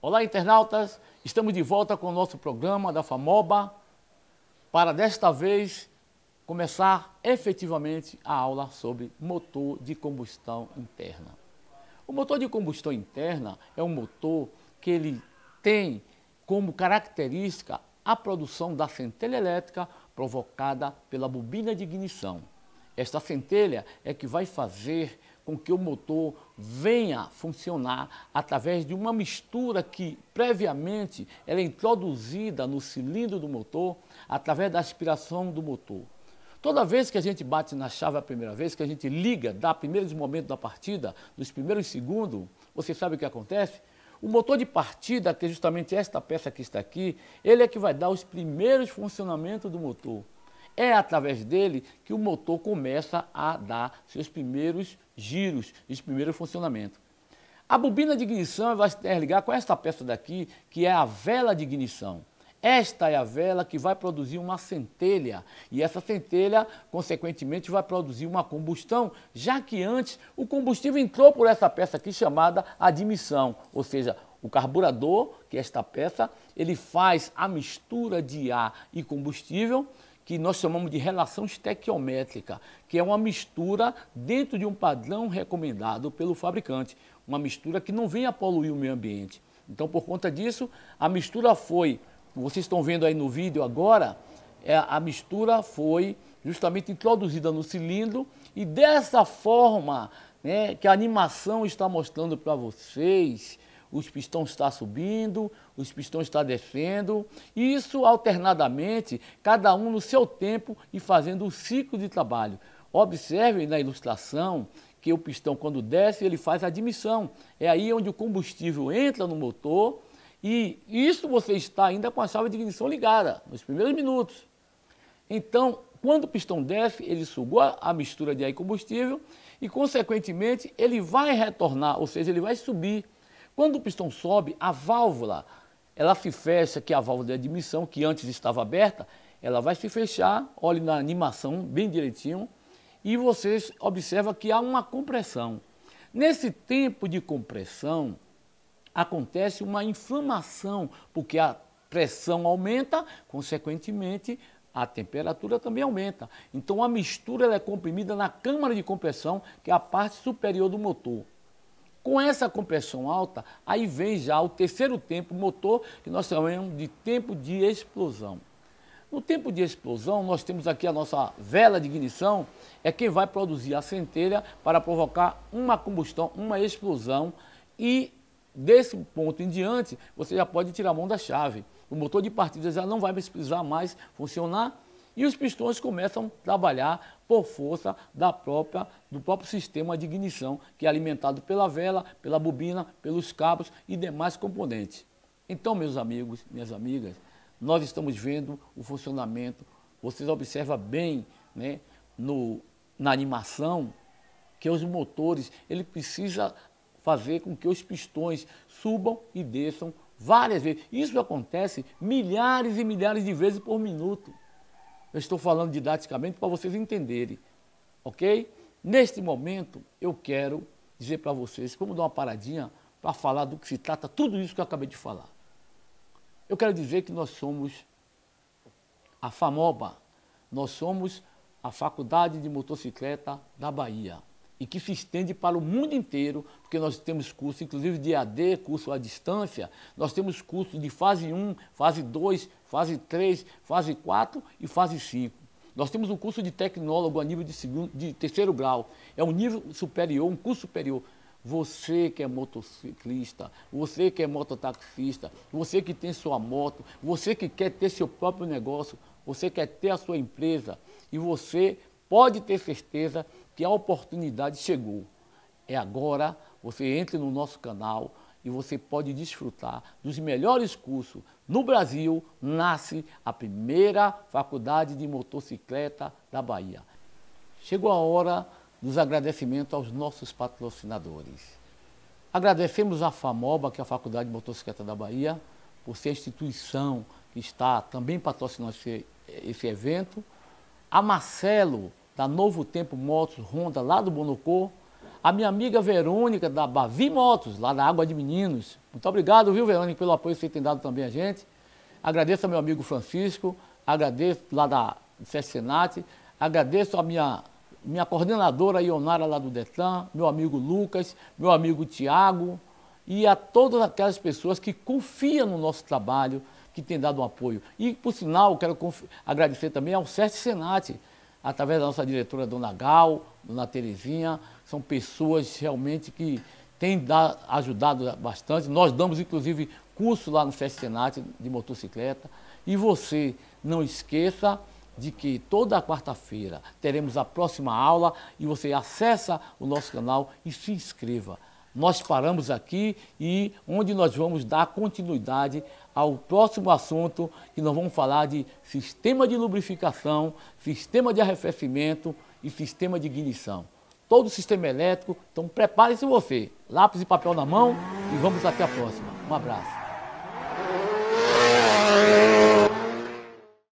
Olá, internautas! Estamos de volta com o nosso programa da FAMOBA para desta vez começar efetivamente a aula sobre motor de combustão interna. O motor de combustão interna é um motor que ele tem como característica a produção da centelha elétrica provocada pela bobina de ignição. Esta centelha é que vai fazer com que o motor venha funcionar através de uma mistura que previamente ela é introduzida no cilindro do motor através da aspiração do motor. Toda vez que a gente bate na chave a primeira vez, que a gente liga, dá primeiros momentos da partida, dos primeiros segundos, você sabe o que acontece? O motor de partida, que é justamente esta peça que está aqui, ele é que vai dar os primeiros funcionamentos do motor. É através dele que o motor começa a dar seus primeiros giros, os primeiros funcionamentos. A bobina de ignição vai se ligar com esta peça daqui, que é a vela de ignição. Esta é a vela que vai produzir uma centelha e essa centelha, consequentemente, vai produzir uma combustão, já que antes o combustível entrou por essa peça aqui chamada admissão, ou seja, o carburador, que é esta peça, ele faz a mistura de ar e combustível que nós chamamos de relação estequiométrica, que é uma mistura dentro de um padrão recomendado pelo fabricante, uma mistura que não venha poluir o meio ambiente. Então, por conta disso, a mistura foi, vocês estão vendo aí no vídeo agora, é, a mistura foi justamente introduzida no cilindro e dessa forma né, que a animação está mostrando para vocês, os pistões está subindo, os pistões está descendo, e isso alternadamente, cada um no seu tempo e fazendo o ciclo de trabalho. Observe na ilustração que o pistão quando desce, ele faz a admissão. É aí onde o combustível entra no motor e isso você está ainda com a chave de ignição ligada, nos primeiros minutos. Então, quando o pistão desce, ele sugou a mistura de ar e combustível e, consequentemente, ele vai retornar, ou seja, ele vai subir. Quando o pistão sobe, a válvula, ela se fecha, que é a válvula de admissão, que antes estava aberta, ela vai se fechar, olhe na animação bem direitinho, e vocês observa que há uma compressão. Nesse tempo de compressão, acontece uma inflamação, porque a pressão aumenta, consequentemente, a temperatura também aumenta. Então a mistura é comprimida na câmara de compressão, que é a parte superior do motor. Com essa compressão alta, aí vem já o terceiro tempo motor, que nós chamamos de tempo de explosão. No tempo de explosão, nós temos aqui a nossa vela de ignição, é quem vai produzir a centelha para provocar uma combustão, uma explosão e desse ponto em diante, você já pode tirar a mão da chave. O motor de partida já não vai precisar mais funcionar e os pistões começam a trabalhar por força da própria, do próprio sistema de ignição, que é alimentado pela vela, pela bobina, pelos cabos e demais componentes. Então, meus amigos, minhas amigas, nós estamos vendo o funcionamento, vocês observam bem né, no, na animação que os motores, ele precisa fazer com que os pistões subam e desçam várias vezes. Isso acontece milhares e milhares de vezes por minuto. Eu estou falando didaticamente para vocês entenderem, ok? Neste momento, eu quero dizer para vocês, como dar uma paradinha para falar do que se trata, tudo isso que eu acabei de falar. Eu quero dizer que nós somos a FAMOBA, nós somos a Faculdade de Motocicleta da Bahia e que se estende para o mundo inteiro, porque nós temos curso, inclusive de AD, curso à distância, nós temos curso de fase 1, fase 2, fase 3, fase 4 e fase 5. Nós temos um curso de tecnólogo a nível de, segundo, de terceiro grau, é um nível superior, um curso superior. Você que é motociclista, você que é mototaxista, você que tem sua moto, você que quer ter seu próprio negócio, você quer ter a sua empresa e você pode ter certeza que a oportunidade chegou. É agora, você entre no nosso canal e você pode desfrutar dos melhores cursos. No Brasil, nasce a primeira faculdade de motocicleta da Bahia. Chegou a hora dos agradecimentos aos nossos patrocinadores. Agradecemos a FAMOBA, que é a Faculdade de Motocicleta da Bahia, por ser a instituição que está também patrocinando esse, esse evento. A Marcelo, da Novo Tempo Motos Honda, lá do Bonocô. A minha amiga Verônica, da Bavi Motos, lá da Água de Meninos. Muito obrigado, viu, Verônica, pelo apoio que você tem dado também a gente. Agradeço ao meu amigo Francisco, agradeço lá da Senat, agradeço a minha, minha coordenadora Ionara lá do Detran, meu amigo Lucas, meu amigo Tiago e a todas aquelas pessoas que confiam no nosso trabalho, que têm dado um apoio. E, por sinal, quero agradecer também ao SESC Senat, através da nossa diretora Dona Gal, Dona Terezinha, são pessoas realmente que têm ajudado bastante. Nós damos, inclusive, curso lá no Festenat de motocicleta. E você não esqueça de que toda quarta-feira teremos a próxima aula e você acessa o nosso canal e se inscreva nós paramos aqui e onde nós vamos dar continuidade ao próximo assunto que nós vamos falar de sistema de lubrificação, sistema de arrefecimento e sistema de ignição. Todo o sistema elétrico, então prepare-se você, lápis e papel na mão e vamos até a próxima. Um abraço.